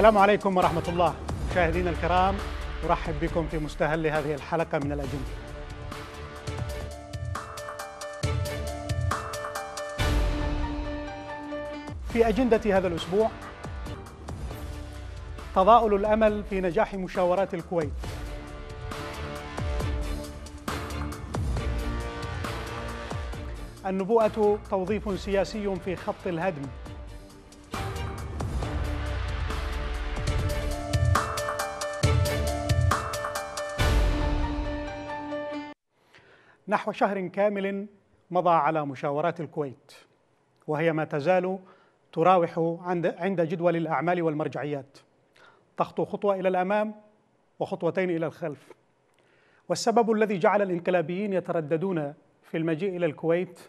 السلام عليكم ورحمة الله مشاهدينا الكرام أرحب بكم في مستهل هذه الحلقة من الأجندة في أجندة هذا الأسبوع تضاؤل الأمل في نجاح مشاورات الكويت النبوءة توظيف سياسي في خط الهدم نحو شهر كامل مضى على مشاورات الكويت وهي ما تزال تراوح عند جدول الأعمال والمرجعيات تخطو خطوة إلى الأمام وخطوتين إلى الخلف والسبب الذي جعل الانقلابيين يترددون في المجيء إلى الكويت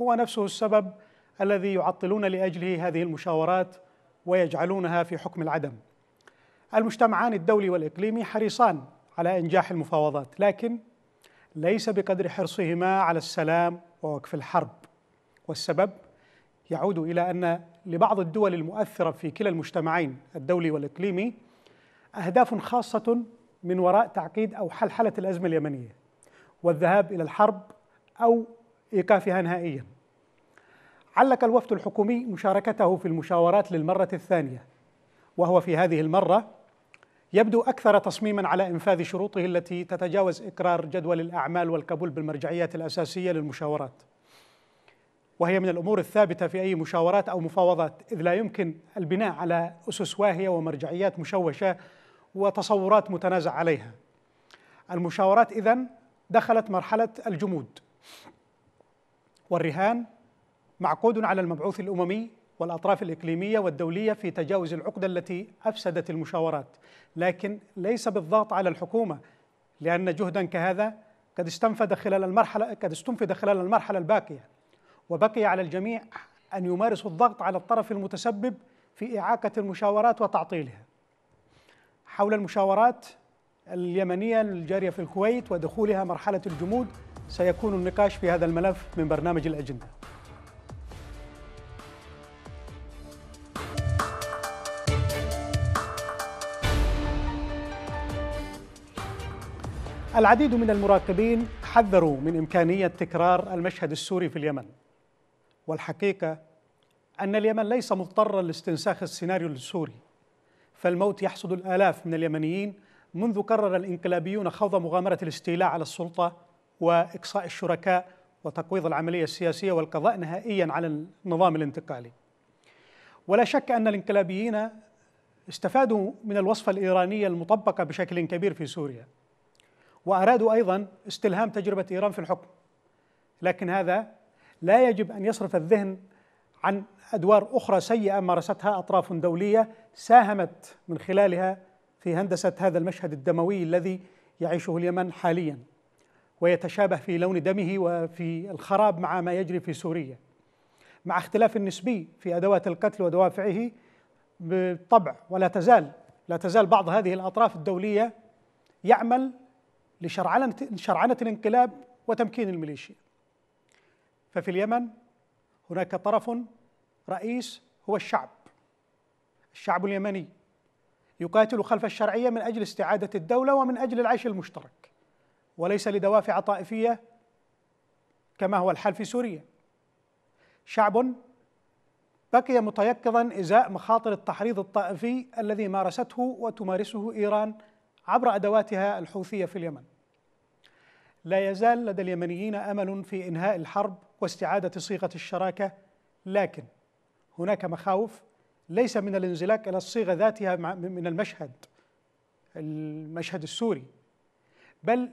هو نفسه السبب الذي يعطلون لأجله هذه المشاورات ويجعلونها في حكم العدم المجتمعان الدولي والإقليمي حريصان على إنجاح المفاوضات لكن ليس بقدر حرصهما على السلام ووقف الحرب والسبب يعود الى ان لبعض الدول المؤثره في كلا المجتمعين الدولي والاقليمي اهداف خاصه من وراء تعقيد او حلحله الازمه اليمنيه والذهاب الى الحرب او ايقافها نهائيا. علق الوفد الحكومي مشاركته في المشاورات للمره الثانيه وهو في هذه المره يبدو أكثر تصميما على إنفاذ شروطه التي تتجاوز إقرار جدول الأعمال والقبول بالمرجعيات الأساسية للمشاورات وهي من الأمور الثابتة في أي مشاورات أو مفاوضات إذ لا يمكن البناء على أسس واهية ومرجعيات مشوشة وتصورات متنازع عليها المشاورات إذن دخلت مرحلة الجمود والرهان معقود على المبعوث الأممي والأطراف الإقليمية والدولية في تجاوز العقدة التي أفسدت المشاورات لكن ليس بالضغط على الحكومة لأن جهدا كهذا قد استنفد خلال المرحلة قد استنفد خلال المرحلة الباقية وبقي على الجميع أن يمارسوا الضغط على الطرف المتسبب في إعاقة المشاورات وتعطيلها حول المشاورات اليمنية الجارية في الكويت ودخولها مرحلة الجمود سيكون النقاش في هذا الملف من برنامج الأجندة العديد من المراقبين حذروا من إمكانية تكرار المشهد السوري في اليمن والحقيقة أن اليمن ليس مضطرا لاستنساخ السيناريو السوري فالموت يحصد الآلاف من اليمنيين منذ قرر الانقلابيون خوض مغامرة الاستيلاء على السلطة وإقصاء الشركاء وتقويض العملية السياسية والقضاء نهائيا على النظام الانتقالي ولا شك أن الانقلابيين استفادوا من الوصفة الإيرانية المطبقة بشكل كبير في سوريا وأرادوا أيضا استلهام تجربة إيران في الحكم لكن هذا لا يجب أن يصرف الذهن عن أدوار أخرى سيئة مارستها أطراف دولية ساهمت من خلالها في هندسة هذا المشهد الدموي الذي يعيشه اليمن حاليا ويتشابه في لون دمه وفي الخراب مع ما يجري في سوريا مع اختلاف نسبي في أدوات القتل ودوافعه بالطبع ولا تزال لا تزال بعض هذه الأطراف الدولية يعمل لشرعنة شرعنة الانقلاب وتمكين الميليشيا ففي اليمن هناك طرف رئيس هو الشعب الشعب اليمني يقاتل خلف الشرعية من أجل استعادة الدولة ومن أجل العيش المشترك وليس لدوافع طائفية كما هو الحال في سوريا شعب بقي متيقظا ازاء مخاطر التحريض الطائفي الذي مارسته وتمارسه ايران عبر ادواتها الحوثيه في اليمن لا يزال لدى اليمنيين امل في انهاء الحرب واستعاده صيغه الشراكه لكن هناك مخاوف ليس من الانزلاق الى الصيغه ذاتها من المشهد المشهد السوري بل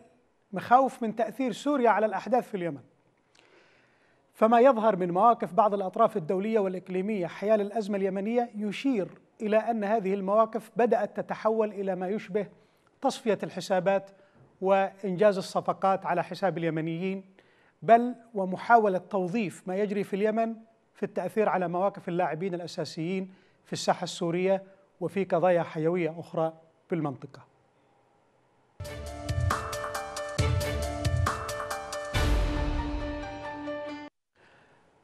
مخاوف من تاثير سوريا على الاحداث في اليمن فما يظهر من مواقف بعض الاطراف الدوليه والاقليميه حيال الازمه اليمنيه يشير الى ان هذه المواقف بدات تتحول الى ما يشبه تصفيه الحسابات وإنجاز الصفقات على حساب اليمنيين بل ومحاولة توظيف ما يجري في اليمن في التأثير على مواقف اللاعبين الأساسيين في الساحة السورية وفي قضايا حيوية أخرى في المنطقة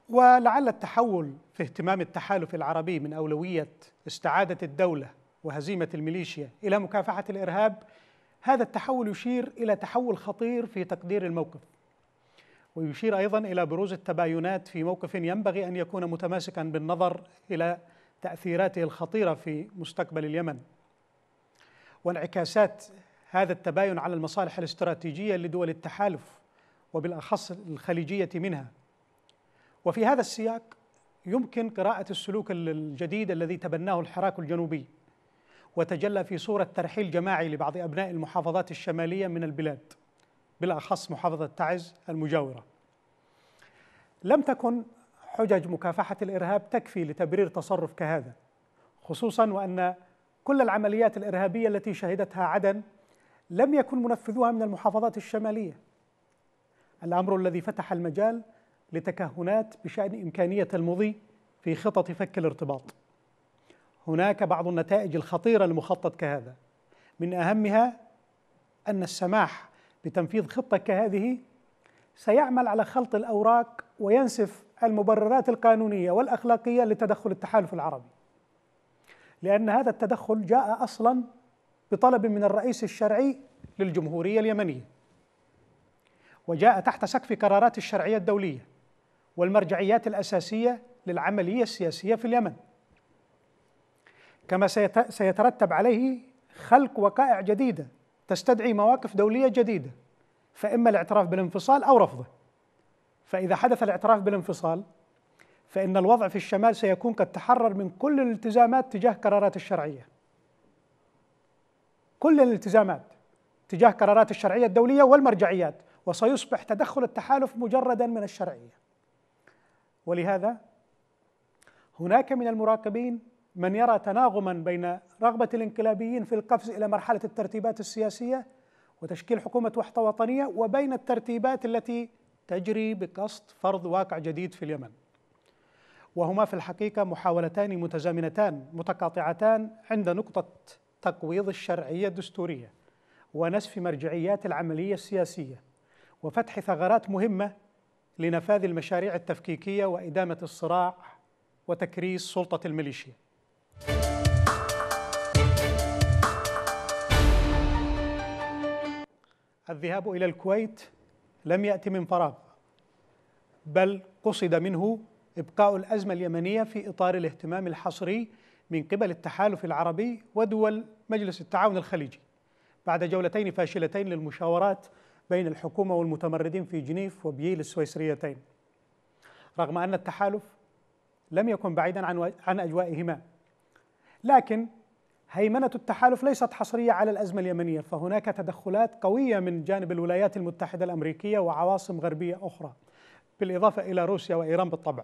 ولعل التحول في اهتمام التحالف العربي من أولوية استعادة الدولة وهزيمة الميليشيا إلى مكافحة الإرهاب هذا التحول يشير إلى تحول خطير في تقدير الموقف ويشير أيضا إلى بروز التباينات في موقف ينبغي أن يكون متماسكا بالنظر إلى تأثيراته الخطيرة في مستقبل اليمن وانعكاسات هذا التباين على المصالح الاستراتيجية لدول التحالف وبالأخص الخليجية منها وفي هذا السياق يمكن قراءة السلوك الجديد الذي تبناه الحراك الجنوبي وتجلى في صورة ترحيل جماعي لبعض أبناء المحافظات الشمالية من البلاد بالأخص محافظة تعز المجاورة لم تكن حجج مكافحة الإرهاب تكفي لتبرير تصرف كهذا خصوصا وأن كل العمليات الإرهابية التي شهدتها عدن لم يكن منفذوها من المحافظات الشمالية الأمر الذي فتح المجال لتكهنات بشأن إمكانية المضي في خطط فك الارتباط هناك بعض النتائج الخطيرة لمخطط كهذا من أهمها أن السماح بتنفيذ خطة كهذه سيعمل على خلط الأوراق وينسف المبررات القانونية والأخلاقية لتدخل التحالف العربي لأن هذا التدخل جاء أصلا بطلب من الرئيس الشرعي للجمهورية اليمنية وجاء تحت سقف قرارات الشرعية الدولية والمرجعيات الأساسية للعملية السياسية في اليمن كما سيترتب عليه خلق وقائع جديده تستدعي مواقف دوليه جديده فاما الاعتراف بالانفصال او رفضه فاذا حدث الاعتراف بالانفصال فان الوضع في الشمال سيكون قد تحرر من كل الالتزامات تجاه قرارات الشرعيه كل الالتزامات تجاه قرارات الشرعيه الدوليه والمرجعيات وسيصبح تدخل التحالف مجردا من الشرعيه ولهذا هناك من المراقبين من يرى تناغما بين رغبة الانقلابيين في القفز إلى مرحلة الترتيبات السياسية وتشكيل حكومة وحدة وطنية وبين الترتيبات التي تجري بقصد فرض واقع جديد في اليمن وهما في الحقيقة محاولتان متزامنتان متقاطعتان عند نقطة تقويض الشرعية الدستورية ونسف مرجعيات العملية السياسية وفتح ثغرات مهمة لنفاذ المشاريع التفكيكية وإدامة الصراع وتكريس سلطة الميليشيا الذهاب إلى الكويت لم يأتي من فراغ بل قصد منه إبقاء الأزمة اليمنية في إطار الاهتمام الحصري من قبل التحالف العربي ودول مجلس التعاون الخليجي بعد جولتين فاشلتين للمشاورات بين الحكومة والمتمردين في جنيف وبييل السويسريتين رغم أن التحالف لم يكن بعيدا عن, عن أجوائهما لكن هيمنه التحالف ليست حصريه على الازمه اليمنيه فهناك تدخلات قويه من جانب الولايات المتحده الامريكيه وعواصم غربيه اخرى بالاضافه الى روسيا وايران بالطبع.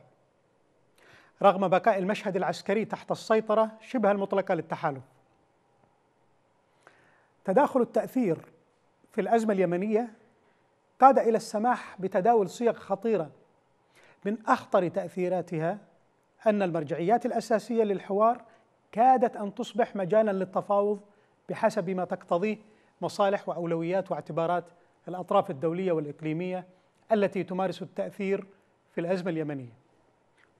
رغم بقاء المشهد العسكري تحت السيطره شبه المطلقه للتحالف. تداخل التاثير في الازمه اليمنيه قاد الى السماح بتداول صيغ خطيره من اخطر تاثيراتها ان المرجعيات الاساسيه للحوار كادت أن تصبح مجالا للتفاوض بحسب ما تقتضيه مصالح وأولويات واعتبارات الأطراف الدولية والإقليمية التي تمارس التأثير في الأزمة اليمنية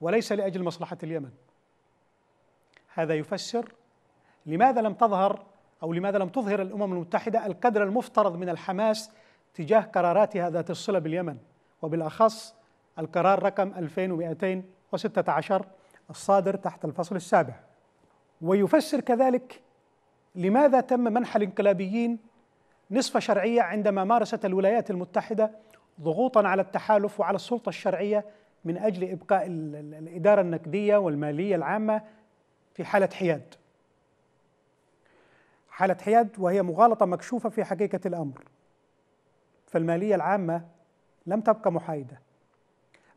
وليس لأجل مصلحة اليمن هذا يفسر لماذا لم تظهر أو لماذا لم تظهر الأمم المتحدة القدر المفترض من الحماس تجاه قراراتها ذات الصلة باليمن وبالأخص القرار رقم 2216 الصادر تحت الفصل السابع ويفسر كذلك لماذا تم منح الانقلابيين نصف شرعيه عندما مارست الولايات المتحده ضغوطا على التحالف وعلى السلطه الشرعيه من اجل ابقاء الاداره النقديه والماليه العامه في حاله حياد. حاله حياد وهي مغالطه مكشوفه في حقيقه الامر. فالماليه العامه لم تبقى محايده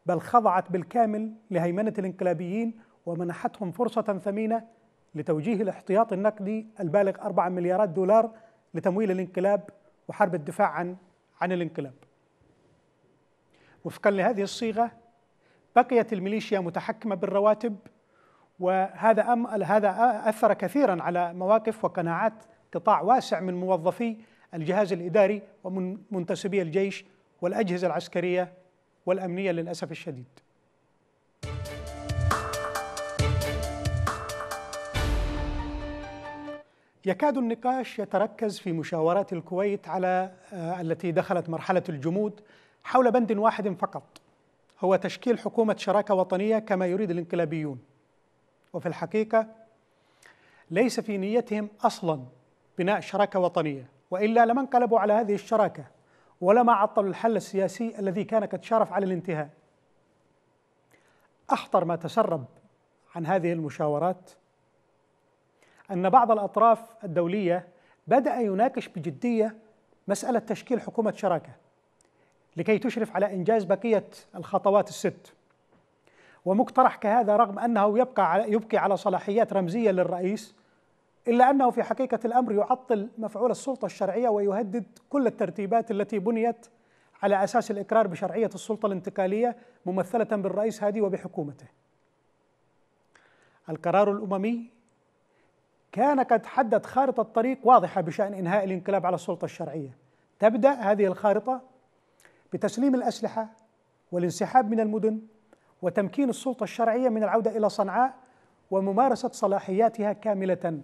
بل خضعت بالكامل لهيمنه الانقلابيين ومنحتهم فرصه ثمينه لتوجيه الاحتياط النقدي البالغ 4 مليارات دولار لتمويل الانقلاب وحرب الدفاع عن عن الانقلاب. وفقا لهذه الصيغه بقيت الميليشيا متحكمه بالرواتب وهذا أم هذا اثر كثيرا على مواقف وقناعات قطاع واسع من موظفي الجهاز الاداري ومن منتسبي الجيش والاجهزه العسكريه والامنيه للاسف الشديد. يكاد النقاش يتركز في مشاورات الكويت على آه، التي دخلت مرحلة الجمود حول بند واحد فقط هو تشكيل حكومة شراكة وطنية كما يريد الانقلابيون وفي الحقيقة ليس في نيتهم أصلا بناء شراكة وطنية وإلا لما انقلبوا على هذه الشراكة ولما عطلوا الحل السياسي الذي كان قد شرف على الانتهاء أخطر ما تسرب عن هذه المشاورات أن بعض الأطراف الدولية بدأ يناقش بجدية مسألة تشكيل حكومة شراكة لكي تشرف على إنجاز بقية الخطوات الست ومقترح كهذا رغم أنه يبقى على يبقي على صلاحيات رمزية للرئيس إلا أنه في حقيقة الأمر يعطل مفعول السلطة الشرعية ويهدد كل الترتيبات التي بنيت على أساس الإقرار بشرعية السلطة الانتقالية ممثلة بالرئيس هادي وبحكومته القرار الأممي كان قد حدد خارطة طريق واضحة بشأن إنهاء الانقلاب على السلطة الشرعية تبدأ هذه الخارطة بتسليم الأسلحة والانسحاب من المدن وتمكين السلطة الشرعية من العودة إلى صنعاء وممارسة صلاحياتها كاملة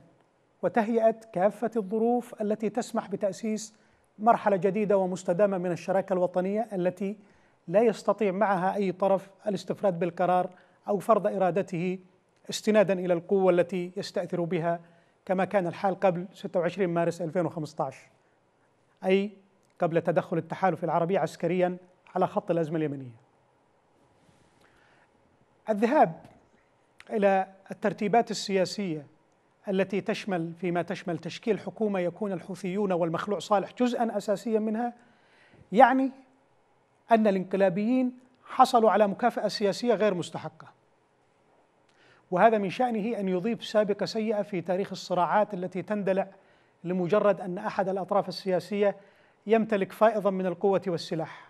وتهيئة كافة الظروف التي تسمح بتأسيس مرحلة جديدة ومستدامة من الشراكة الوطنية التي لا يستطيع معها أي طرف الاستفراد بالقرار أو فرض إرادته استنادا إلى القوة التي يستأثر بها كما كان الحال قبل 26 مارس 2015 أي قبل تدخل التحالف العربي عسكريا على خط الأزمة اليمنية الذهاب إلى الترتيبات السياسية التي تشمل فيما تشمل تشكيل حكومة يكون الحوثيون والمخلوع صالح جزءا أساسيا منها يعني أن الانقلابيين حصلوا على مكافأة سياسية غير مستحقة وهذا من شأنه أن يضيف سابقة سيئة في تاريخ الصراعات التي تندلع لمجرد أن أحد الأطراف السياسية يمتلك فائضا من القوة والسلاح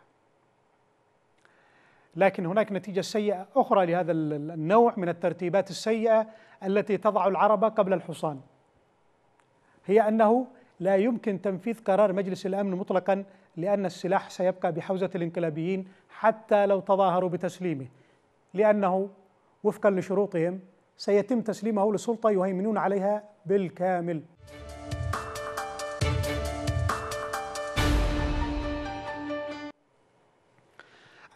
لكن هناك نتيجة سيئة أخرى لهذا النوع من الترتيبات السيئة التي تضع العرب قبل الحصان هي أنه لا يمكن تنفيذ قرار مجلس الأمن مطلقا لأن السلاح سيبقى بحوزة الانقلابيين حتى لو تظاهروا بتسليمه لأنه وفقا لشروطهم سيتم تسليمه للسلطة يهيمنون عليها بالكامل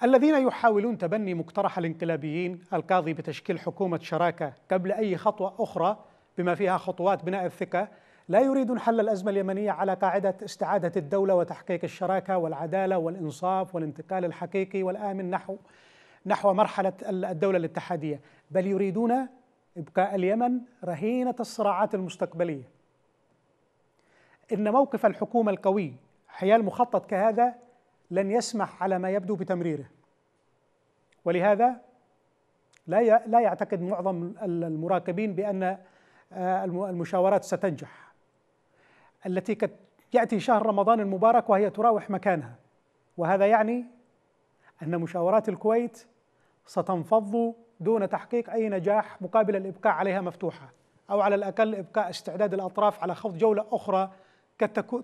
الذين يحاولون تبني مقترح الانقلابيين القاضي بتشكيل حكومة شراكة قبل أي خطوة أخرى بما فيها خطوات بناء الثقة لا يريدون حل الأزمة اليمنية على قاعدة استعادة الدولة وتحقيق الشراكة والعدالة والإنصاف والانتقال الحقيقي والآمن نحو نحو مرحلة الدولة الاتحادية بل يريدون إبقاء اليمن رهينة الصراعات المستقبلية إن موقف الحكومة القوي حيال مخطط كهذا لن يسمح على ما يبدو بتمريره ولهذا لا لا يعتقد معظم المراقبين بأن آه، المشاورات ستنجح التي قد يأتي شهر رمضان المبارك وهي تراوح مكانها وهذا يعني أن مشاورات الكويت ستنفض دون تحقيق أي نجاح مقابل الإبقاء عليها مفتوحة أو على الأقل إبقاء استعداد الأطراف على خوض جولة أخرى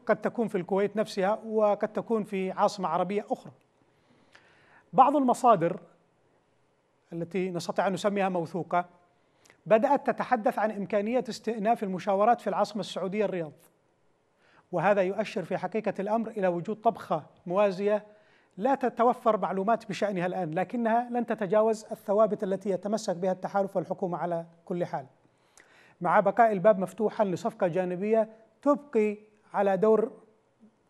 قد تكون في الكويت نفسها وقد تكون في عاصمة عربية أخرى بعض المصادر التي نستطيع أن نسميها موثوقة بدأت تتحدث عن إمكانية استئناف المشاورات في العاصمة السعودية الرياض وهذا يؤشر في حقيقة الأمر إلى وجود طبخة موازية لا تتوفر معلومات بشأنها الآن لكنها لن تتجاوز الثوابت التي يتمسك بها التحالف والحكومة على كل حال مع بقاء الباب مفتوحا لصفقة جانبية تبقي على دور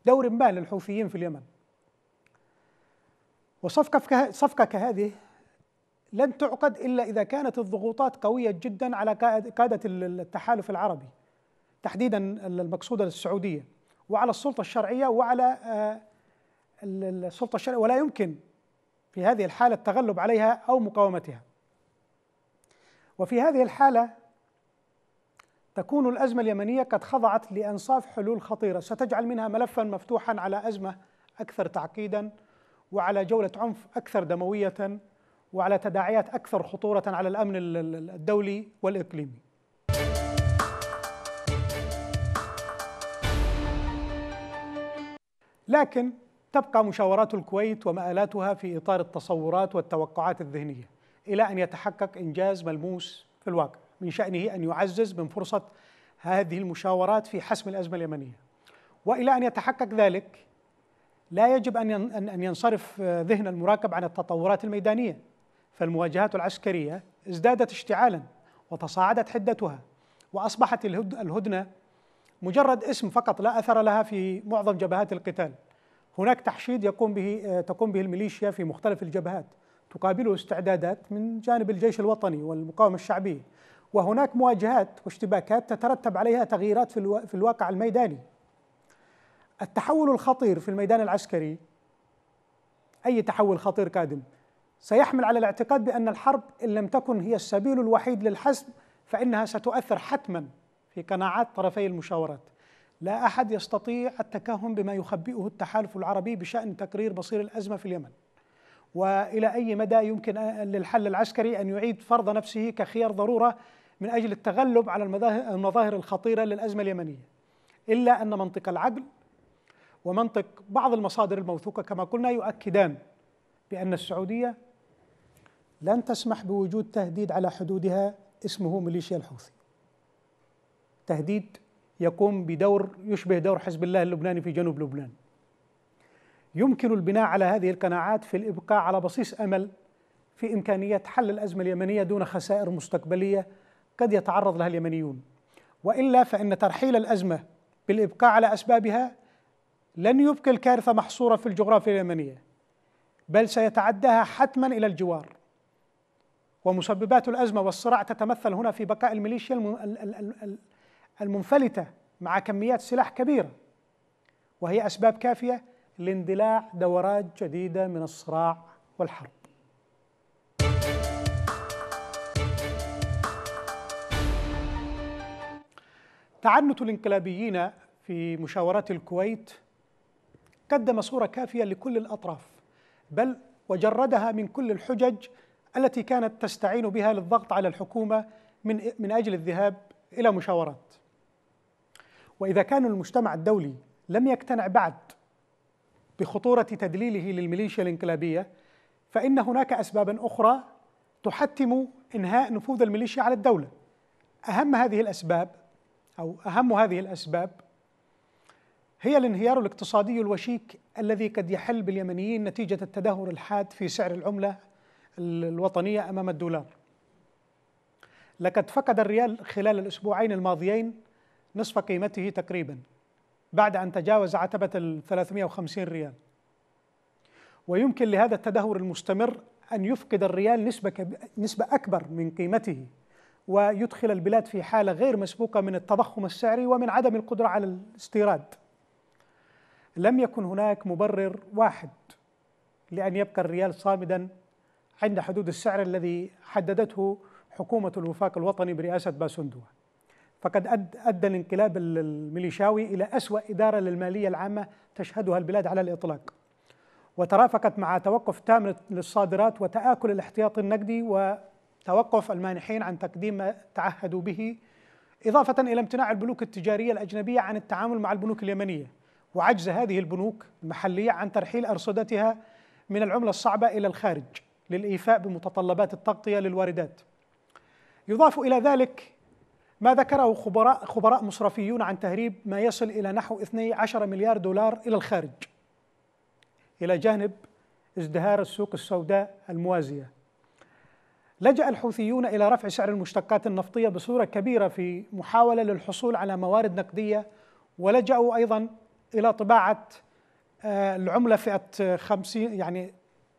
دور ما للحوثيين في اليمن وصفقة صفقة كهذه لن تعقد إلا إذا كانت الضغوطات قوية جدا على قادة التحالف العربي تحديدا المقصودة السعودية وعلى السلطة الشرعية وعلى آه، السلطه الشرعيه ولا يمكن في هذه الحاله التغلب عليها او مقاومتها وفي هذه الحاله تكون الازمه اليمنيه قد خضعت لانصاف حلول خطيره ستجعل منها ملفا مفتوحا على ازمه اكثر تعقيدا وعلى جوله عنف اكثر دمويه وعلى تداعيات اكثر خطوره على الامن الدولي والاقليمي لكن تبقى مشاورات الكويت ومآلاتها في إطار التصورات والتوقعات الذهنية إلى أن يتحقق إنجاز ملموس في الواقع من شأنه أن يعزز من فرصة هذه المشاورات في حسم الأزمة اليمنية وإلى أن يتحقق ذلك لا يجب أن ينصرف آه، ذهن المراقب عن التطورات الميدانية فالمواجهات العسكرية ازدادت اشتعالا وتصاعدت حدتها وأصبحت الهدنة مجرد اسم فقط لا أثر لها في معظم جبهات القتال هناك تحشيد يقوم به تقوم به الميليشيا في مختلف الجبهات تقابله استعدادات من جانب الجيش الوطني والمقاومة الشعبية وهناك مواجهات واشتباكات تترتب عليها تغييرات في الواقع الميداني التحول الخطير في الميدان العسكري أي تحول خطير قادم سيحمل على الاعتقاد بأن الحرب إن لم تكن هي السبيل الوحيد للحسم فإنها ستؤثر حتما في قناعات طرفي المشاورات لا احد يستطيع التكهن بما يخبئه التحالف العربي بشان تقرير مصير الازمه في اليمن. والى اي مدى يمكن للحل العسكري ان يعيد فرض نفسه كخيار ضروره من اجل التغلب على المظاهر الخطيره للازمه اليمنيه. الا ان منطق العقل ومنطق بعض المصادر الموثوقه كما قلنا يؤكدان بان السعوديه لن تسمح بوجود تهديد على حدودها اسمه ميليشيا الحوثي. تهديد يقوم بدور يشبه دور حزب الله اللبناني في جنوب لبنان يمكن البناء على هذه القناعات في الإبقاء على بصيص أمل في إمكانية حل الأزمة اليمنية دون خسائر مستقبلية قد يتعرض لها اليمنيون وإلا فإن ترحيل الأزمة بالإبقاء على أسبابها لن يبقي الكارثة محصورة في الجغرافيا اليمنية بل سيتعداها حتما إلى الجوار ومسببات الأزمة والصراع تتمثل هنا في بقاء الميليشيا المنفلتة مع كميات سلاح كبيرة وهي أسباب كافية لاندلاع دورات جديدة من الصراع والحرب تعنت الانقلابيين في مشاورات الكويت قدم صورة كافية لكل الأطراف بل وجردها من كل الحجج التي كانت تستعين بها للضغط على الحكومة من من أجل الذهاب إلى مشاورات وإذا كان المجتمع الدولي لم يقتنع بعد بخطورة تدليله للميليشيا الانقلابية فإن هناك أسبابا أخرى تحتم إنهاء نفوذ الميليشيا على الدولة أهم هذه الأسباب أو أهم هذه الأسباب هي الانهيار الاقتصادي الوشيك الذي قد يحل باليمنيين نتيجة التدهور الحاد في سعر العملة الوطنية أمام الدولار لقد فقد الريال خلال الأسبوعين الماضيين نصف قيمته تقريبا بعد أن تجاوز عتبة ال 350 ريال ويمكن لهذا التدهور المستمر أن يفقد الريال نسبة, كب... نسبة أكبر من قيمته ويدخل البلاد في حالة غير مسبوقة من التضخم السعري ومن عدم القدرة على الاستيراد لم يكن هناك مبرر واحد لأن يبقى الريال صامدا عند حدود السعر الذي حددته حكومة الوفاق الوطني برئاسة باسندوه فقد أدى الانقلاب الميليشاوي إلى أسوأ إدارة للمالية العامة تشهدها البلاد على الإطلاق وترافقت مع توقف تام للصادرات وتآكل الاحتياط النقدي وتوقف المانحين عن تقديم ما تعهدوا به إضافة إلى امتناع البنوك التجارية الأجنبية عن التعامل مع البنوك اليمنية وعجز هذه البنوك المحلية عن ترحيل أرصدتها من العملة الصعبة إلى الخارج للإيفاء بمتطلبات التغطية للواردات يضاف إلى ذلك ما ذكره خبراء خبراء مصرفيون عن تهريب ما يصل الى نحو 12 مليار دولار الى الخارج الى جانب ازدهار السوق السوداء الموازيه لجأ الحوثيون إلى رفع سعر المشتقات النفطية بصورة كبيرة في محاولة للحصول على موارد نقدية ولجأوا أيضا إلى طباعة آه، العملة فئة 50 يعني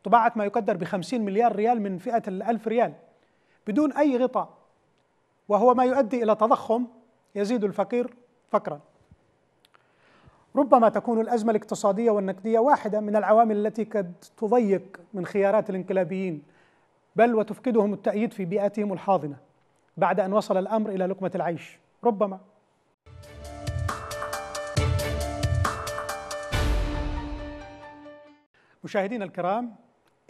طباعة ما يقدر ب 50 مليار ريال من فئة ال 1000 ريال بدون أي غطاء وهو ما يؤدي الى تضخم يزيد الفقير فقرا ربما تكون الازمه الاقتصاديه والنقديه واحده من العوامل التي قد تضيق من خيارات الانقلابيين بل وتفقدهم التأييد في بيئتهم الحاضنة بعد أن وصل الأمر إلى لقمة العيش ربما مشاهدينا الكرام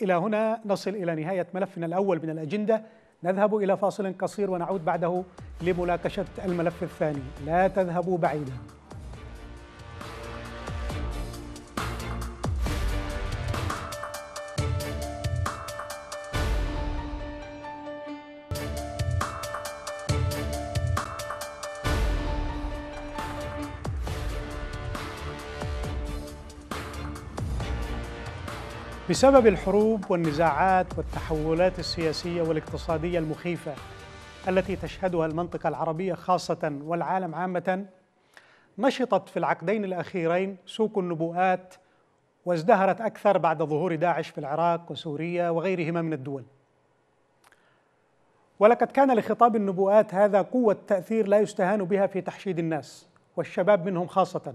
إلى هنا نصل إلى نهاية ملفنا الأول من الأجندة نذهب إلى فاصل قصير ونعود بعده لمناقشة الملف الثاني لا تذهبوا بعيداً بسبب الحروب والنزاعات والتحولات السياسية والاقتصادية المخيفة التي تشهدها المنطقة العربية خاصة والعالم عامة نشطت في العقدين الأخيرين سوق النبوءات وازدهرت أكثر بعد ظهور داعش في العراق وسوريا وغيرهما من الدول ولقد كان لخطاب النبوءات هذا قوة تأثير لا يستهان بها في تحشيد الناس والشباب منهم خاصة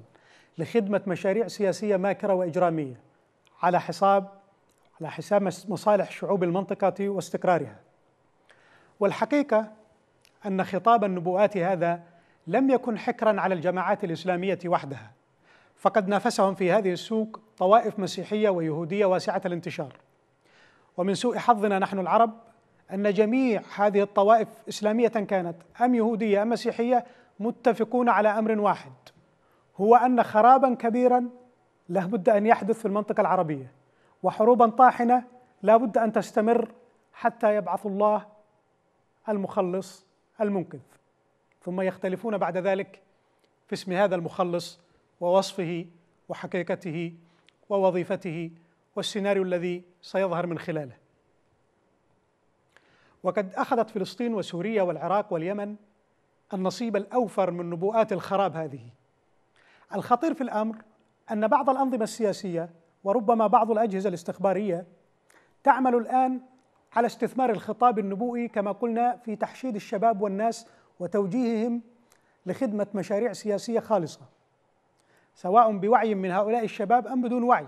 لخدمة مشاريع سياسية ماكرة وإجرامية على حساب على حساب مصالح شعوب المنطقة واستقرارها والحقيقة أن خطاب النبوءات هذا لم يكن حكرا على الجماعات الإسلامية وحدها فقد نافسهم في هذه السوق طوائف مسيحية ويهودية واسعة الانتشار ومن سوء حظنا نحن العرب أن جميع هذه الطوائف إسلامية كانت أم يهودية أم مسيحية متفقون على أمر واحد هو أن خرابا كبيرا لابد أن يحدث في المنطقة العربية وحروبا طاحنه لا بد ان تستمر حتى يبعث الله المخلص المنقذ ثم يختلفون بعد ذلك في اسم هذا المخلص ووصفه وحقيقته ووظيفته والسيناريو الذي سيظهر من خلاله وقد اخذت فلسطين وسوريا والعراق واليمن النصيب الاوفر من نبوءات الخراب هذه الخطير في الامر ان بعض الانظمه السياسيه وربما بعض الاجهزه الاستخباريه تعمل الان على استثمار الخطاب النبوئي كما قلنا في تحشيد الشباب والناس وتوجيههم لخدمه مشاريع سياسيه خالصه سواء بوعي من هؤلاء الشباب ام بدون وعي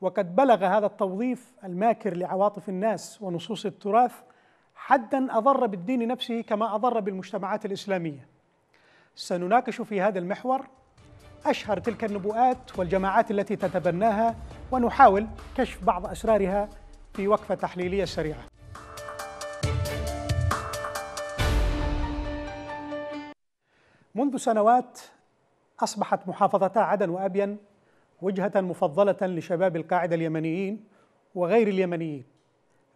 وقد بلغ هذا التوظيف الماكر لعواطف الناس ونصوص التراث حدا اضر بالدين نفسه كما اضر بالمجتمعات الاسلاميه سنناقش في هذا المحور أشهر تلك النبوءات والجماعات التي تتبناها ونحاول كشف بعض أسرارها في وقفة تحليلية سريعة منذ سنوات أصبحت محافظتا عدن وأبين وجهة مفضلة لشباب القاعدة اليمنيين وغير اليمنيين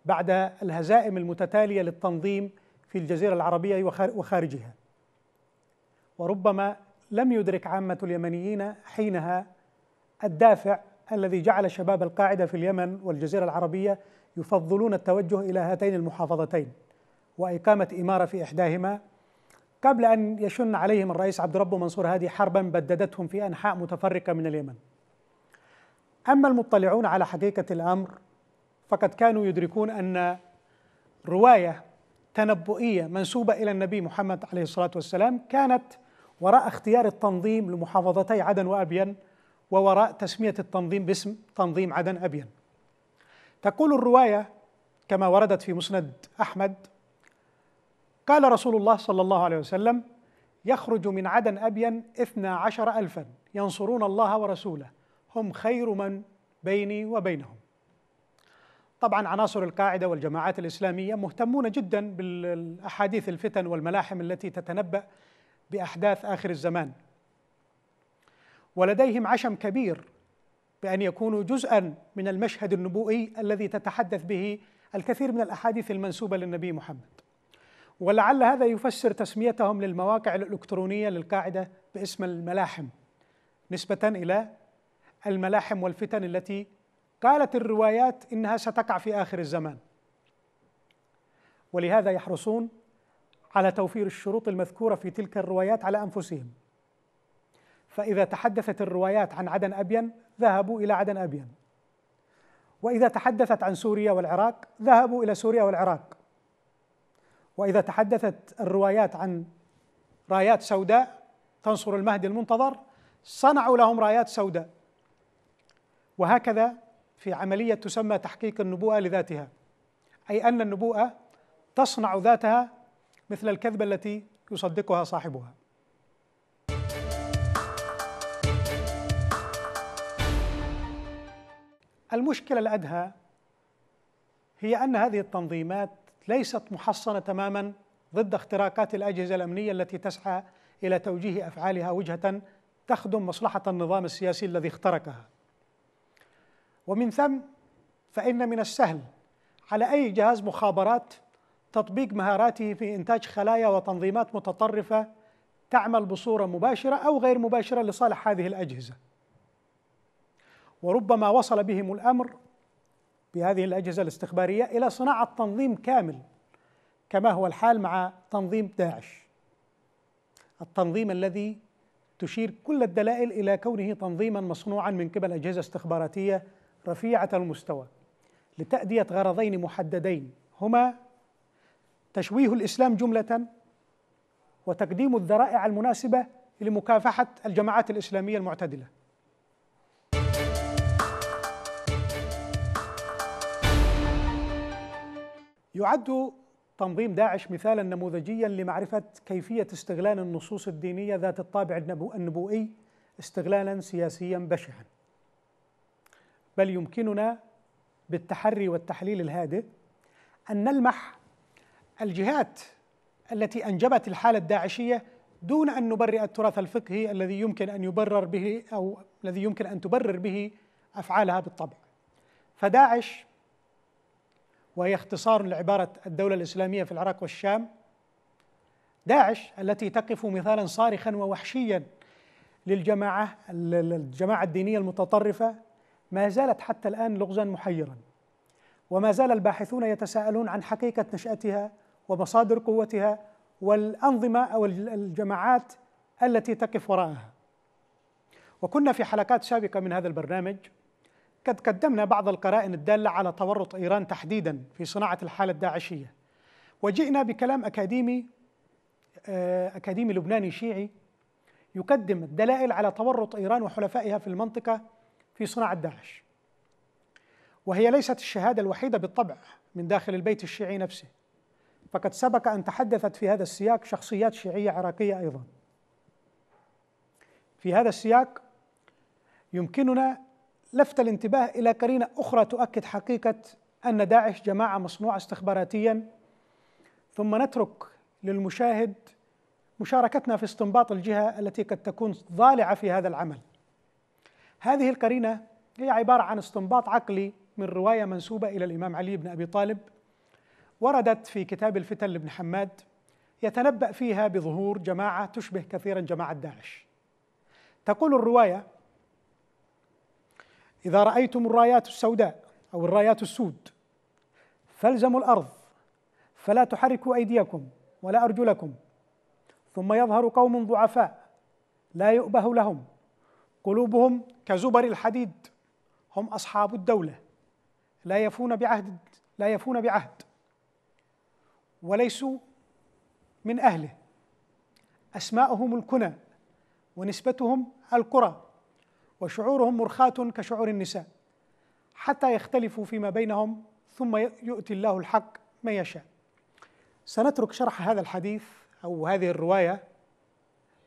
بعد الهزائم المتتالية للتنظيم في الجزيرة العربية وخارجها وربما لم يدرك عامة اليمنيين حينها الدافع الذي جعل شباب القاعدة في اليمن والجزيرة العربية يفضلون التوجه إلى هاتين المحافظتين وإقامة إمارة في إحداهما قبل أن يشن عليهم الرئيس عبد ربه منصور هادي حربا بددتهم في أنحاء متفرقة من اليمن أما المطلعون على حقيقة الأمر فقد كانوا يدركون أن رواية تنبؤية منسوبة إلى النبي محمد عليه الصلاة والسلام كانت وراء اختيار التنظيم لمحافظتي عدن وأبين ووراء تسمية التنظيم باسم تنظيم عدن أبين تقول الرواية كما وردت في مسند أحمد قال رسول الله صلى الله عليه وسلم يخرج من عدن أبين إثنا عشر ألفا ينصرون الله ورسوله هم خير من بيني وبينهم طبعا عناصر القاعدة والجماعات الإسلامية مهتمون جدا بالأحاديث الفتن والملاحم التي تتنبأ باحداث اخر الزمان ولديهم عشم كبير بان يكونوا جزءا من المشهد النبوئي الذي تتحدث به الكثير من الاحاديث المنسوبه للنبي محمد ولعل هذا يفسر تسميتهم للمواقع الالكترونيه للقاعده باسم الملاحم نسبه الى الملاحم والفتن التي قالت الروايات انها ستقع في اخر الزمان ولهذا يحرصون على توفير الشروط المذكورة في تلك الروايات على أنفسهم فإذا تحدثت الروايات عن عدن أبين ذهبوا إلى عدن أبين وإذا تحدثت عن سوريا والعراق ذهبوا إلى سوريا والعراق وإذا تحدثت الروايات عن رايات سوداء تنصر المهدي المنتظر صنعوا لهم رايات سوداء وهكذا في عملية تسمى تحقيق النبوءة لذاتها أي أن النبوءة تصنع ذاتها مثل الكذبة التي يصدقها صاحبها المشكلة الأدهى هي أن هذه التنظيمات ليست محصنة تماما ضد اختراقات الأجهزة الأمنية التي تسعى إلى توجيه أفعالها وجهة تخدم مصلحة النظام السياسي الذي اخترقها ومن ثم فإن من السهل على أي جهاز مخابرات تطبيق مهاراته في إنتاج خلايا وتنظيمات متطرفة تعمل بصورة مباشرة أو غير مباشرة لصالح هذه الأجهزة وربما وصل بهم الأمر بهذه الأجهزة الاستخبارية إلى صناعة تنظيم كامل كما هو الحال مع تنظيم داعش التنظيم الذي تشير كل الدلائل الى كونه تنظيما مصنوعا من قبل اجهزه استخباراتيه رفيعه المستوى لتاديه غرضين محددين هما تشويه الاسلام جمله وتقديم الذرائع المناسبه لمكافحه الجماعات الاسلاميه المعتدله يعد تنظيم داعش مثالا نموذجيا لمعرفه كيفيه استغلال النصوص الدينيه ذات الطابع النبوئي استغلالا سياسيا بشعا بل يمكننا بالتحري والتحليل الهادئ ان نلمح الجهات التي انجبت الحاله الداعشيه دون ان نبرئ التراث الفقهي الذي يمكن ان يبرر به او الذي يمكن ان تبرر به افعالها بالطبع. فداعش وهي اختصار لعباره الدوله الاسلاميه في العراق والشام داعش التي تقف مثالا صارخا ووحشيا للجماعه الجماعه الدينيه المتطرفه ما زالت حتى الان لغزا محيرا وما زال الباحثون يتساءلون عن حقيقه نشاتها ومصادر قوتها والأنظمة أو الجماعات التي تقف وراءها وكنا في حلقات سابقة من هذا البرنامج قد قدمنا بعض القرائن الدالة على تورط إيران تحديدا في صناعة الحالة الداعشية وجئنا بكلام أكاديمي آه، أكاديمي لبناني شيعي يقدم الدلائل على تورط إيران وحلفائها في المنطقة في صناعة داعش وهي ليست الشهادة الوحيدة بالطبع من داخل البيت الشيعي نفسه فقد سبق أن تحدثت في هذا السياق شخصيات شيعية عراقية أيضا في هذا السياق يمكننا لفت الانتباه إلى قرينة أخرى تؤكد حقيقة أن داعش جماعة مصنوعة استخباراتيا ثم نترك للمشاهد مشاركتنا في استنباط الجهة التي قد تكون ضالعة في هذا العمل هذه القرينة هي عبارة عن استنباط عقلي من رواية منسوبة إلى الإمام علي بن أبي طالب وردت في كتاب الفتن لابن حماد يتنبأ فيها بظهور جماعة تشبه كثيرا جماعة داعش تقول الرواية إذا رأيتم الرايات السوداء أو الرايات السود فالزموا الأرض فلا تحركوا أيديكم ولا أرجلكم ثم يظهر قوم ضعفاء لا يؤبه لهم قلوبهم كزبر الحديد هم أصحاب الدولة لا يفون بعهد لا يفون بعهد وليسوا من أهله أسماؤهم الكنى ونسبتهم القرى وشعورهم مرخاة كشعور النساء حتى يختلفوا فيما بينهم ثم يؤتي الله الحق من يشاء سنترك شرح هذا الحديث أو هذه الرواية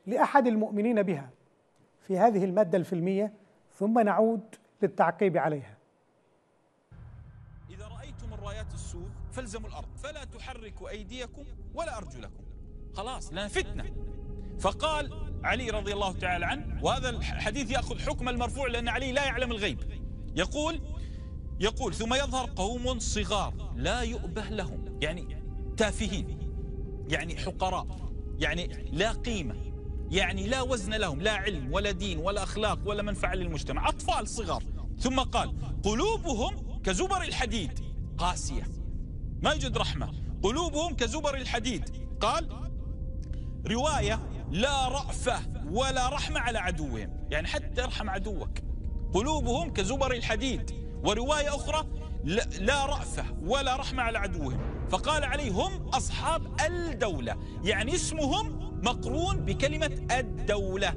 لأحد المؤمنين بها في هذه المادة الفيلمية ثم نعود للتعقيب عليها فالزموا الأرض فلا تحركوا أيديكم ولا أرجلكم خلاص لا فتنة فقال علي رضي الله تعالى عنه وهذا الحديث يأخذ حكم المرفوع لأن علي لا يعلم الغيب يقول يقول ثم يظهر قوم صغار لا يؤبه لهم يعني تافهين يعني حقراء يعني لا قيمة يعني لا وزن لهم لا علم ولا دين ولا أخلاق ولا منفعة للمجتمع أطفال صغار ثم قال قلوبهم كزبر الحديد قاسية ما يوجد رحمة قلوبهم كزبر الحديد قال رواية لا رأفة ولا رحمة على عدوهم يعني حتى ارحم عدوك قلوبهم كزبر الحديد ورواية أخرى لا رأفة ولا رحمة على عدوهم فقال عليهم أصحاب الدولة يعني اسمهم مقرون بكلمة الدولة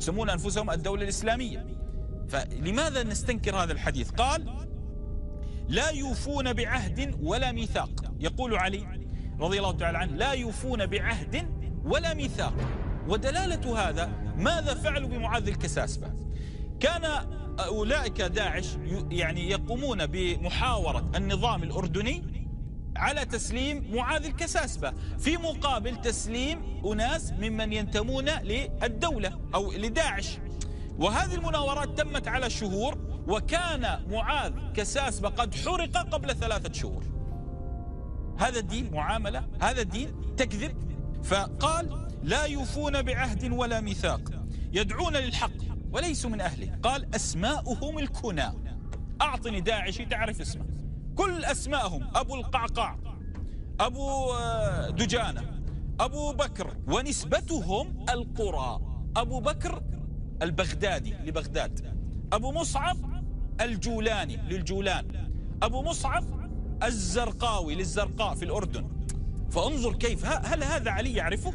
يسمون أنفسهم الدولة الإسلامية فلماذا نستنكر هذا الحديث قال لا يوفون بعهد ولا ميثاق يقول علي رضي الله تعالى عنه لا يوفون بعهد ولا ميثاق ودلالة هذا ماذا فعلوا بمعاذ الكساسبة كان أولئك داعش يعني يقومون بمحاورة النظام الأردني على تسليم معاذ الكساسبة في مقابل تسليم أناس ممن ينتمون للدولة أو لداعش وهذه المناورات تمت على شهور وكان معاذ كساسبة قد حرق قبل ثلاثة شهور هذا الدين معاملة هذا الدين تكذب فقال لا يوفون بعهد ولا ميثاق يدعون للحق وليسوا من أهله قال أسماؤهم الكنى أعطني داعشي تعرف اسمه كل أسماءهم أبو القعقاع أبو آه، دجانة أبو بكر ونسبتهم القرى أبو بكر البغدادي لبغداد أبو مصعب الجولاني للجولان أبو مصعب الزرقاوي للزرقاء في الأردن فانظر كيف هل هذا علي يعرفه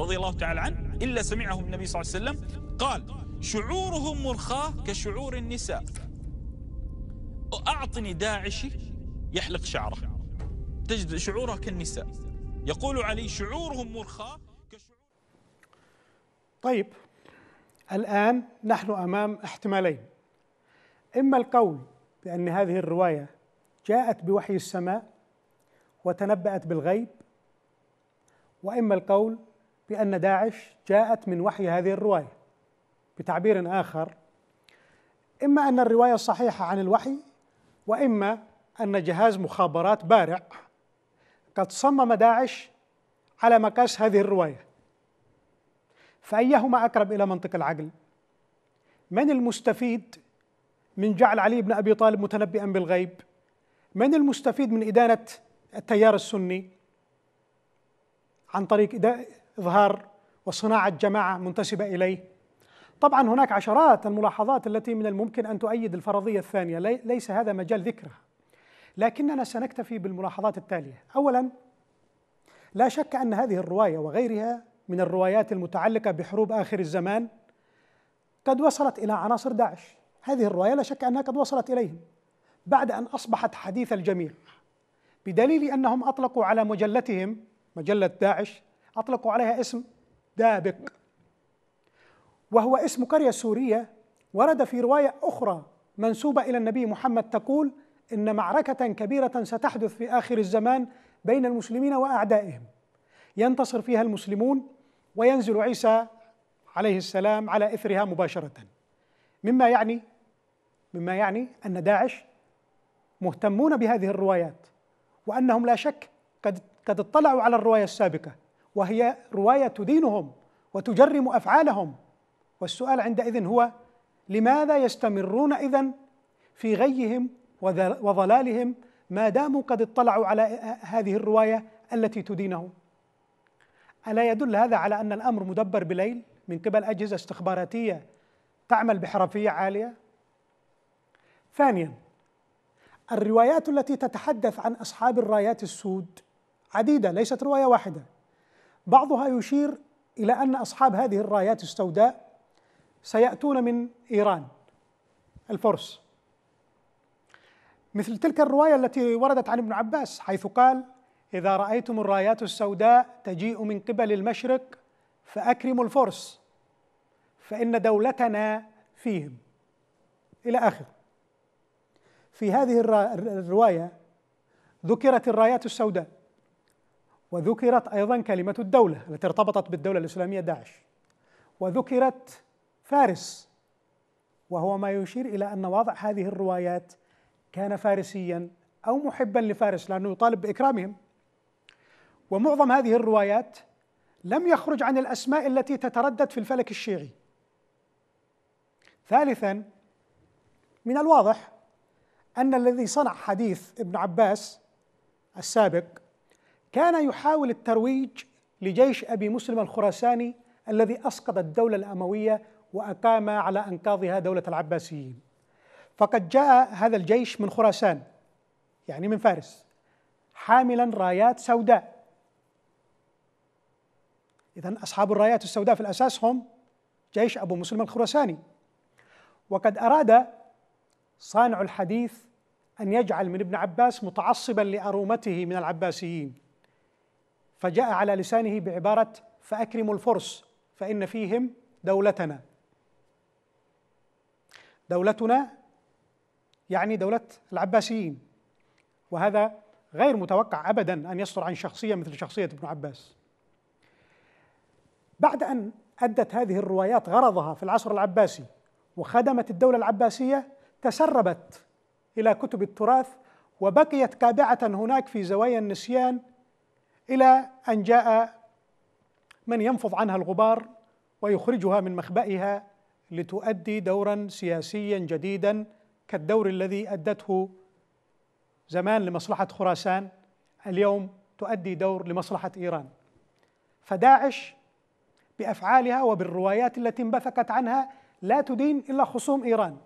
رضي الله تعالى عنه إلا سمعه النبي صلى الله عليه وسلم قال شعورهم مرخاة كشعور النساء أعطني داعشي يحلق شعره تجد شعوره كالنساء يقول علي شعورهم مرخاة كشعور طيب الآن نحن أمام احتمالين إما القول بأن هذه الرواية جاءت بوحي السماء وتنبأت بالغيب وإما القول بأن داعش جاءت من وحي هذه الرواية بتعبير آخر إما أن الرواية صحيحة عن الوحي وإما أن جهاز مخابرات بارع قد صمم داعش على مقاس هذه الرواية فأيهما أقرب إلى منطق العقل؟ من المستفيد من جعل علي بن ابي طالب متنبئا بالغيب؟ من المستفيد من ادانه التيار السني؟ عن طريق اظهار وصناعه جماعه منتسبه اليه. طبعا هناك عشرات الملاحظات التي من الممكن ان تؤيد الفرضيه الثانيه، ليس هذا مجال ذكرها. لكننا سنكتفي بالملاحظات التاليه، اولا لا شك ان هذه الروايه وغيرها من الروايات المتعلقه بحروب اخر الزمان قد وصلت الى عناصر داعش هذه الرواية لا شك أنها قد وصلت إليهم بعد أن أصبحت حديث الجميع بدليل أنهم أطلقوا على مجلتهم مجلة داعش أطلقوا عليها اسم دابق وهو اسم قرية سورية ورد في رواية أخرى منسوبة إلى النبي محمد تقول إن معركة كبيرة ستحدث في آخر الزمان بين المسلمين وأعدائهم ينتصر فيها المسلمون وينزل عيسى عليه السلام على إثرها مباشرة مما يعني مما يعني أن داعش مهتمون بهذه الروايات وأنهم لا شك قد قد اطلعوا على الرواية السابقة وهي رواية تدينهم وتجرم أفعالهم والسؤال عندئذ هو لماذا يستمرون إذا في غيهم وضلالهم ما داموا قد اطلعوا على هذه الرواية التي تدينهم ألا يدل هذا على أن الأمر مدبر بليل من قبل أجهزة استخباراتية تعمل بحرفية عالية ثانيا الروايات التي تتحدث عن اصحاب الرايات السود عديده ليست روايه واحده بعضها يشير الى ان اصحاب هذه الرايات السوداء سياتون من ايران الفرس مثل تلك الروايه التي وردت عن ابن عباس حيث قال اذا رايتم الرايات السوداء تجيء من قبل المشرق فاكرموا الفرس فان دولتنا فيهم الى اخره في هذه الرواية ذكرت الرايات السوداء وذكرت أيضا كلمة الدولة التي ارتبطت بالدولة الإسلامية داعش وذكرت فارس وهو ما يشير إلى أن واضع هذه الروايات كان فارسيا أو محبا لفارس لأنه يطالب بإكرامهم ومعظم هذه الروايات لم يخرج عن الأسماء التي تتردد في الفلك الشيعي ثالثا من الواضح أن الذي صنع حديث ابن عباس السابق كان يحاول الترويج لجيش أبي مسلم الخراساني الذي أسقط الدولة الأموية وأقام على أنقاضها دولة العباسيين فقد جاء هذا الجيش من خراسان يعني من فارس حاملا رايات سوداء إذا أصحاب الرايات السوداء في الأساس هم جيش أبو مسلم الخراساني وقد أراد صانع الحديث أن يجعل من ابن عباس متعصبا لأرومته من العباسيين فجاء على لسانه بعبارة فأكرموا الفرس فإن فيهم دولتنا دولتنا يعني دولة العباسيين وهذا غير متوقع أبدا أن يصدر عن شخصية مثل شخصية ابن عباس بعد أن أدت هذه الروايات غرضها في العصر العباسي وخدمت الدولة العباسية تسربت الى كتب التراث وبقيت كابعه هناك في زوايا النسيان الى ان جاء من ينفض عنها الغبار ويخرجها من مخبئها لتؤدي دورا سياسيا جديدا كالدور الذي ادته زمان لمصلحه خراسان اليوم تؤدي دور لمصلحه ايران فداعش بافعالها وبالروايات التي انبثقت عنها لا تدين الا خصوم ايران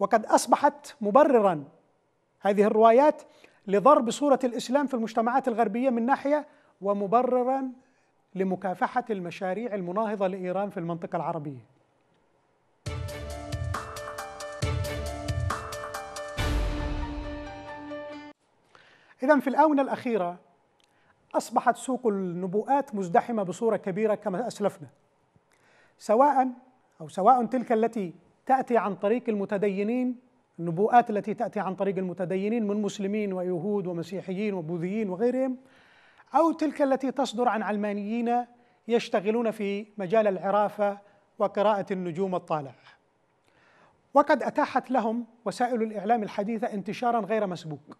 وقد اصبحت مبررا هذه الروايات لضرب صوره الاسلام في المجتمعات الغربيه من ناحيه ومبررا لمكافحه المشاريع المناهضه لايران في المنطقه العربيه إذا في الآونة الأخيرة أصبحت سوق النبوءات مزدحمة بصورة كبيرة كما أسلفنا سواء أو سواء تلك التي تأتي عن طريق المتدينين النبوءات التي تأتي عن طريق المتدينين من مسلمين ويهود ومسيحيين وبوذيين وغيرهم أو تلك التي تصدر عن علمانيين يشتغلون في مجال العرافة وقراءة النجوم الطالع وقد أتاحت لهم وسائل الإعلام الحديثة انتشارا غير مسبوق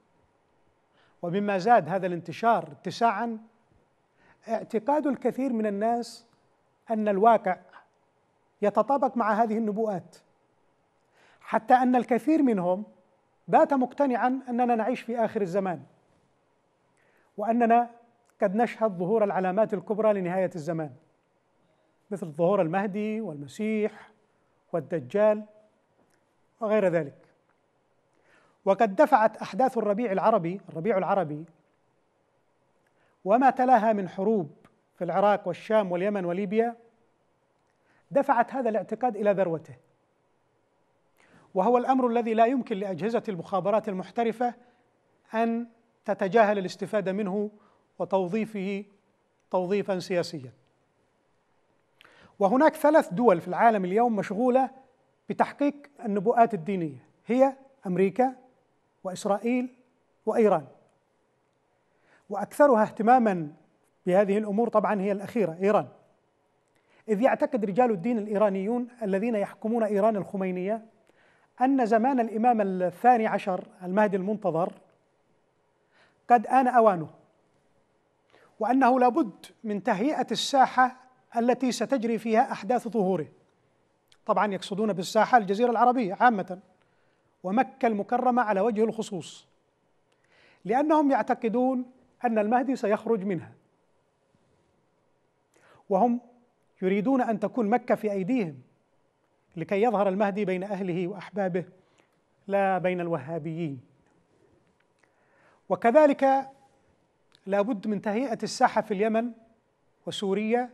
ومما زاد هذا الانتشار اتساعا اعتقاد الكثير من الناس أن الواقع يتطابق مع هذه النبوءات حتى ان الكثير منهم بات مقتنعا اننا نعيش في اخر الزمان واننا قد نشهد ظهور العلامات الكبرى لنهايه الزمان مثل ظهور المهدي والمسيح والدجال وغير ذلك وقد دفعت احداث الربيع العربي الربيع العربي وما تلاها من حروب في العراق والشام واليمن وليبيا دفعت هذا الاعتقاد الى ذروته وهو الامر الذي لا يمكن لاجهزه المخابرات المحترفه ان تتجاهل الاستفاده منه وتوظيفه توظيفا سياسيا. وهناك ثلاث دول في العالم اليوم مشغوله بتحقيق النبوءات الدينيه هي امريكا واسرائيل وايران. واكثرها اهتماما بهذه الامور طبعا هي الاخيره ايران. إذ يعتقد رجال الدين الإيرانيون الذين يحكمون إيران الخمينية أن زمان الإمام الثاني عشر المهدي المنتظر قد آن أوانه وأنه لابد من تهيئة الساحة التي ستجري فيها أحداث ظهوره طبعا يقصدون بالساحة الجزيرة العربية عامة ومكة المكرمة على وجه الخصوص لأنهم يعتقدون أن المهدي سيخرج منها وهم يريدون أن تكون مكة في أيديهم لكي يظهر المهدي بين اهله واحبابه لا بين الوهابيين وكذلك لابد من تهيئه الساحه في اليمن وسوريا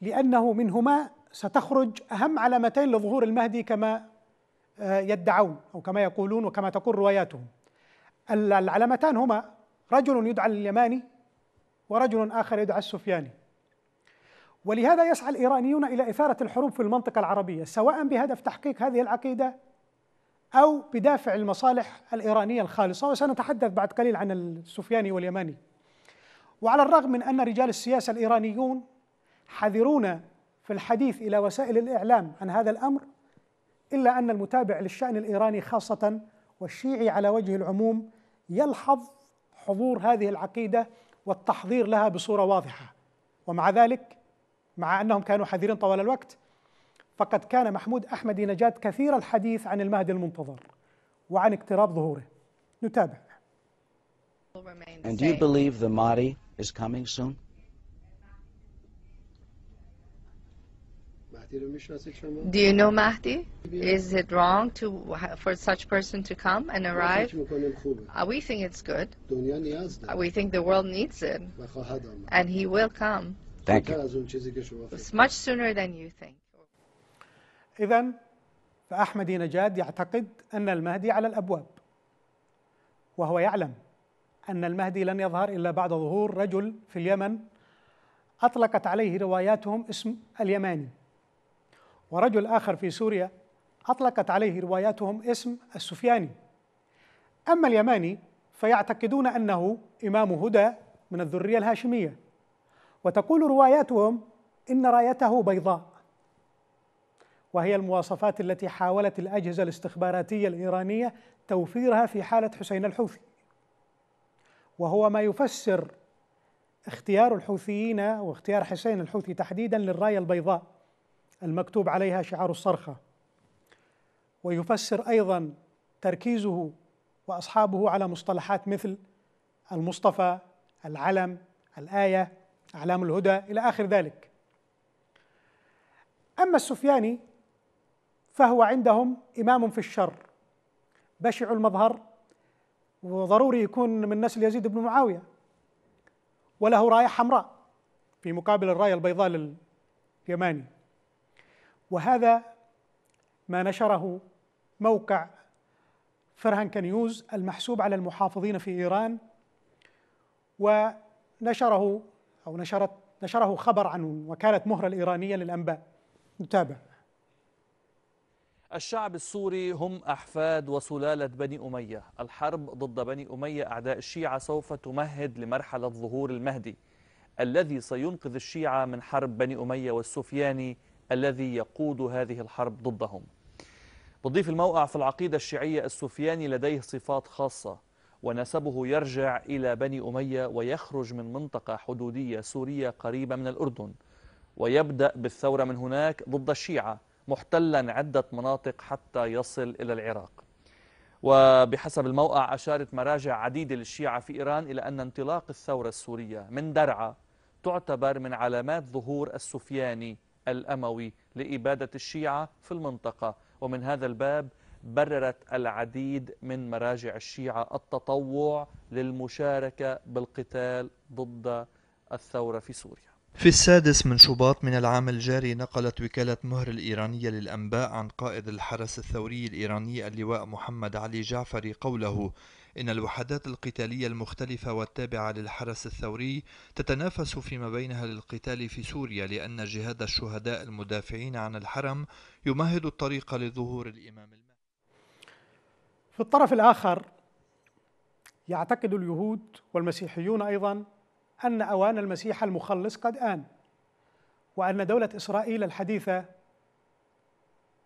لانه منهما ستخرج اهم علامتين لظهور المهدي كما آه، يدعون او كما يقولون وكما تقول رواياتهم العلامتان هما رجل يدعى اليماني ورجل اخر يدعى السفياني ولهذا يسعى الايرانيون الى اثاره الحروب في المنطقه العربيه سواء بهدف تحقيق هذه العقيده او بدافع المصالح الايرانيه الخالصه وسنتحدث بعد قليل عن السفياني واليماني وعلى الرغم من ان رجال السياسه الايرانيون حذرون في الحديث الى وسائل الاعلام عن هذا الامر الا ان المتابع للشان الايراني خاصه والشيعي على وجه العموم يلحظ حضور هذه العقيده والتحضير لها بصوره واضحه ومع ذلك مع انهم كانوا حذرين طوال الوقت فقد كان محمود احمد نجاد كثير الحديث عن المهدي المنتظر وعن اقتراب ظهوره نتابع And do you believe the Mahdi is coming soon? Do you know Mahdi? Is it wrong to for such person to come and arrive? Uh, we think it's good. We think the world needs it. And he will come. Thank you. much sooner than you think. إذا فأحمدي نجاد يعتقد أن المهدي على الأبواب وهو يعلم أن المهدي لن يظهر إلا بعد ظهور رجل في اليمن أطلقت عليه رواياتهم اسم اليماني ورجل آخر في سوريا أطلقت عليه رواياتهم اسم السفياني أما اليماني فيعتقدون أنه إمام هدى من الذرية الهاشمية وتقول رواياتهم إن رايته بيضاء وهي المواصفات التي حاولت الأجهزة الاستخباراتية الإيرانية توفيرها في حالة حسين الحوثي وهو ما يفسر اختيار الحوثيين واختيار حسين الحوثي تحديدا للراية البيضاء المكتوب عليها شعار الصرخة ويفسر أيضا تركيزه وأصحابه على مصطلحات مثل المصطفى العلم الآية أعلام الهدى إلى آخر ذلك أما السفياني فهو عندهم إمام في الشر بشع المظهر وضروري يكون من نسل يزيد بن معاوية وله راية حمراء في مقابل الراية البيضاء لليماني وهذا ما نشره موقع فرهنك نيوز المحسوب على المحافظين في إيران ونشره أو نشرت نشره خبر عن وكالة مهرة الإيرانية للأنباء نتابع الشعب السوري هم أحفاد وسلالة بني أمية الحرب ضد بني أمية أعداء الشيعة سوف تمهد لمرحلة ظهور المهدي الذي سينقذ الشيعة من حرب بني أمية والسفياني الذي يقود هذه الحرب ضدهم بضيف الموقع في العقيدة الشيعية السفياني لديه صفات خاصة ونسبه يرجع إلى بني أمية ويخرج من منطقة حدودية سورية قريبة من الأردن ويبدأ بالثورة من هناك ضد الشيعة محتلا عدة مناطق حتى يصل إلى العراق وبحسب الموقع أشارت مراجع عديدة للشيعة في إيران إلى أن انطلاق الثورة السورية من درعا تعتبر من علامات ظهور السفياني الأموي لإبادة الشيعة في المنطقة ومن هذا الباب بررت العديد من مراجع الشيعة التطوع للمشاركة بالقتال ضد الثورة في سوريا في السادس من شباط من العام الجاري نقلت وكالة مهر الإيرانية للأنباء عن قائد الحرس الثوري الإيراني اللواء محمد علي جعفري قوله إن الوحدات القتالية المختلفة والتابعة للحرس الثوري تتنافس فيما بينها للقتال في سوريا لأن جهاد الشهداء المدافعين عن الحرم يمهد الطريق لظهور الإمام في الطرف الآخر يعتقد اليهود والمسيحيون أيضا أن أوان المسيح المخلص قد آن وأن دولة إسرائيل الحديثة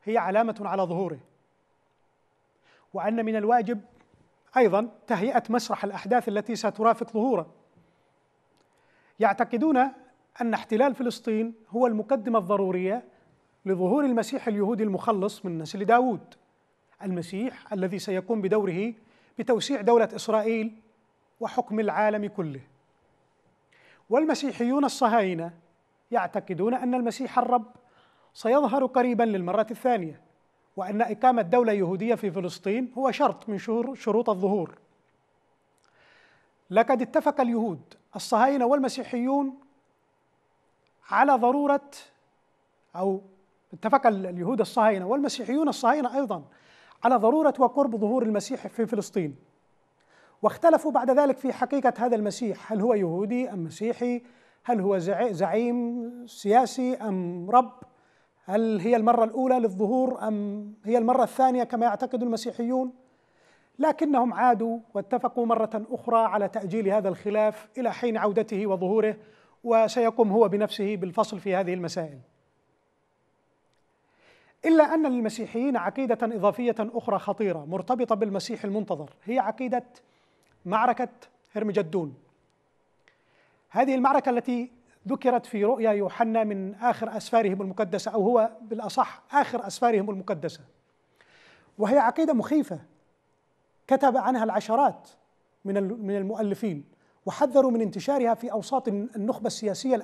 هي علامة على ظهوره وأن من الواجب أيضا تهيئة مسرح الأحداث التي سترافق ظهوره يعتقدون أن احتلال فلسطين هو المقدمة الضرورية لظهور المسيح اليهودي المخلص من نسل داوود المسيح الذي سيقوم بدوره بتوسيع دوله اسرائيل وحكم العالم كله والمسيحيون الصهاينه يعتقدون ان المسيح الرب سيظهر قريبا للمره الثانيه وان اقامه دوله يهوديه في فلسطين هو شرط من شروط الظهور لقد اتفق اليهود الصهاينه والمسيحيون على ضروره او اتفق اليهود الصهاينه والمسيحيون الصهاينه ايضا على ضروره وقرب ظهور المسيح في فلسطين واختلفوا بعد ذلك في حقيقه هذا المسيح هل هو يهودي ام مسيحي هل هو زعيم سياسي ام رب هل هي المره الاولى للظهور ام هي المره الثانيه كما يعتقد المسيحيون لكنهم عادوا واتفقوا مره اخرى على تاجيل هذا الخلاف الى حين عودته وظهوره وسيقوم هو بنفسه بالفصل في هذه المسائل إلا أن للمسيحيين عقيدة إضافية أخرى خطيرة مرتبطة بالمسيح المنتظر هي عقيدة معركة هرمجدون هذه المعركة التي ذكرت في رؤيا يوحنا من آخر أسفارهم المقدسة أو هو بالأصح آخر أسفارهم المقدسة وهي عقيدة مخيفة كتب عنها العشرات من من المؤلفين وحذروا من انتشارها في أوساط النخبة السياسية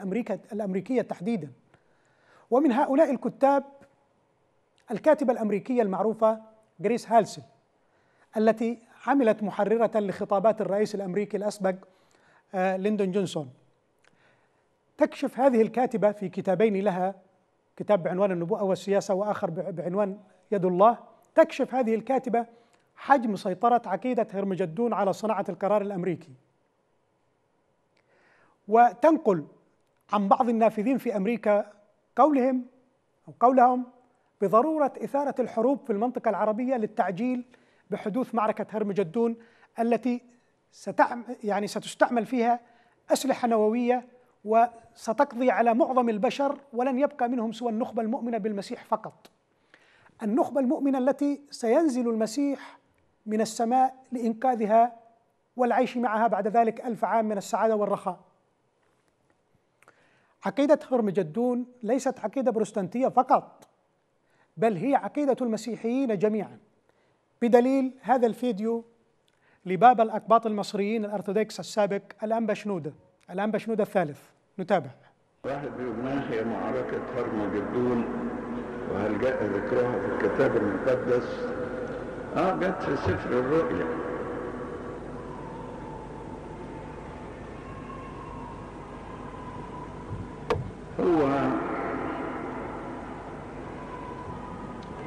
الأمريكية تحديدا ومن هؤلاء الكتاب الكاتبة الأمريكية المعروفة جريس هالسن التي عملت محررة لخطابات الرئيس الأمريكي الأسبق آه، ليندون جونسون تكشف هذه الكاتبة في كتابين لها كتاب بعنوان النبوءة والسياسة وآخر بعنوان يد الله تكشف هذه الكاتبة حجم سيطرة عقيدة هرمجدون على صناعة القرار الأمريكي وتنقل عن بعض النافذين في أمريكا قولهم أو قولهم بضروره اثاره الحروب في المنطقه العربيه للتعجيل بحدوث معركه هرمجدون التي ستعمل يعني ستستعمل فيها اسلحه نوويه وستقضي على معظم البشر ولن يبقى منهم سوى النخبه المؤمنه بالمسيح فقط. النخبه المؤمنه التي سينزل المسيح من السماء لانقاذها والعيش معها بعد ذلك الف عام من السعاده والرخاء. عقيده هرمجدون ليست عقيده بروتستانتيه فقط بل هي عقيدة المسيحيين جميعا بدليل هذا الفيديو لباب الأقباط المصريين الأرثوذكس السابق الأنبا شنودة الأنبا شنودة الثالث نتابع واحد ما هي معركة هرمجدون وهل جاء ذكرها في الكتاب المقدس اه جت في سفر الرؤيا هو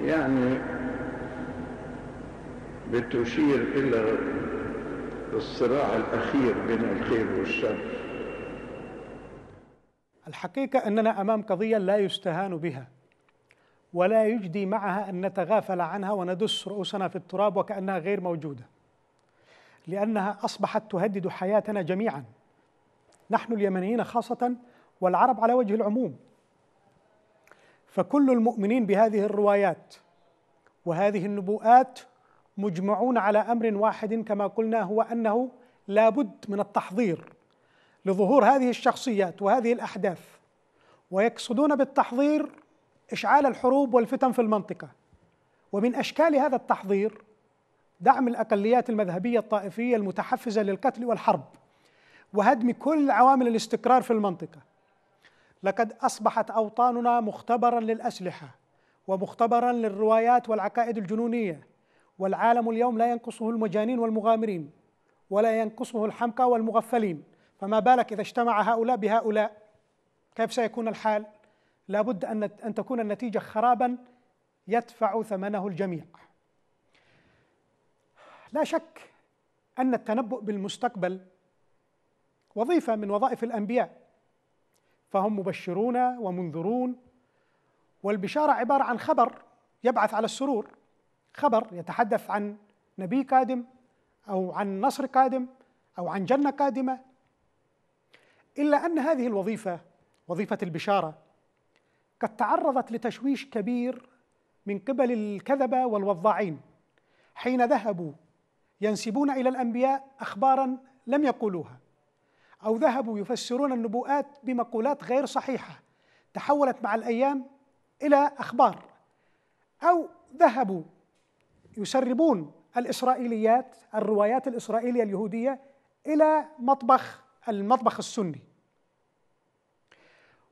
يعني بتشير إلى الصراع الأخير بين الخير والشر الحقيقة أننا أمام قضية لا يستهان بها ولا يجدي معها أن نتغافل عنها وندس رؤوسنا في التراب وكأنها غير موجودة لأنها أصبحت تهدد حياتنا جميعا نحن اليمنيين خاصة والعرب على وجه العموم فكل المؤمنين بهذه الروايات وهذه النبوءات مجمعون على امر واحد كما قلنا هو انه لابد من التحضير لظهور هذه الشخصيات وهذه الاحداث ويقصدون بالتحضير اشعال الحروب والفتن في المنطقه ومن اشكال هذا التحضير دعم الاقليات المذهبيه الطائفيه المتحفزه للقتل والحرب وهدم كل عوامل الاستقرار في المنطقه لقد أصبحت أوطاننا مختبرا للأسلحة ومختبرا للروايات والعقائد الجنونية والعالم اليوم لا ينقصه المجانين والمغامرين ولا ينقصه الحمقى والمغفلين فما بالك إذا اجتمع هؤلاء بهؤلاء كيف سيكون الحال؟ لابد أن أن تكون النتيجة خرابا يدفع ثمنه الجميع. لا شك أن التنبؤ بالمستقبل وظيفة من وظائف الأنبياء فهم مبشرون ومنذرون والبشارة عبارة عن خبر يبعث على السرور خبر يتحدث عن نبي قادم أو عن نصر قادم أو عن جنة قادمة إلا أن هذه الوظيفة وظيفة البشارة قد تعرضت لتشويش كبير من قبل الكذبة والوضاعين حين ذهبوا ينسبون إلى الأنبياء أخبارا لم يقولوها أو ذهبوا يفسرون النبوءات بمقولات غير صحيحة تحولت مع الأيام إلى أخبار أو ذهبوا يسربون الإسرائيليات الروايات الإسرائيلية اليهودية إلى مطبخ المطبخ السني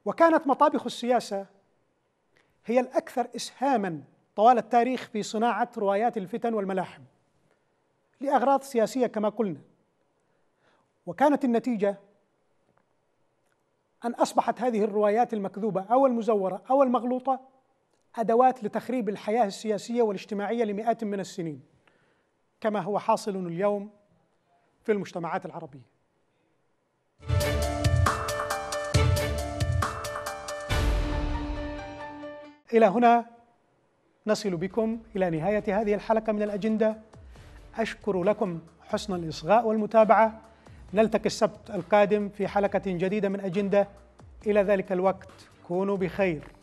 وكانت مطابخ السياسة هي الأكثر إسهاما طوال التاريخ في صناعة روايات الفتن والملاحم لأغراض سياسية كما قلنا وكانت النتيجه ان اصبحت هذه الروايات المكذوبه او المزوره او المغلوطه ادوات لتخريب الحياه السياسيه والاجتماعيه لمئات من السنين كما هو حاصل اليوم في المجتمعات العربيه الى هنا نصل بكم الى نهايه هذه الحلقه من الاجنده اشكر لكم حسن الاصغاء والمتابعه نلتقي السبت القادم في حلقة جديدة من أجندة إلى ذلك الوقت كونوا بخير